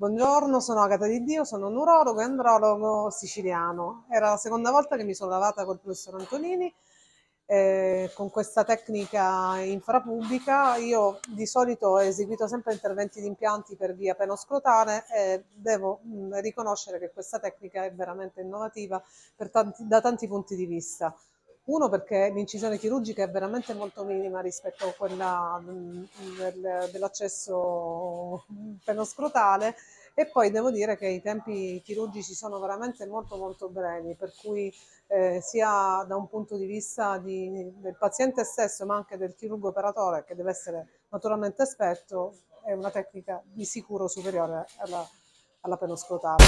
Buongiorno, sono Agata Di Dio, sono un urologo e andrologo siciliano. Era la seconda volta che mi sono lavata col professor Antonini eh, con questa tecnica infrapubblica. Io di solito ho eseguito sempre interventi di impianti per via penoscrotale e devo mh, riconoscere che questa tecnica è veramente innovativa tanti, da tanti punti di vista. Uno perché l'incisione chirurgica è veramente molto minima rispetto a quella mm, dell'accesso penoscrotale e poi devo dire che i tempi chirurgici sono veramente molto molto brevi, per cui eh, sia da un punto di vista di, del paziente stesso ma anche del chirurgo operatore che deve essere naturalmente esperto, è una tecnica di sicuro superiore alla, alla penoscrotale.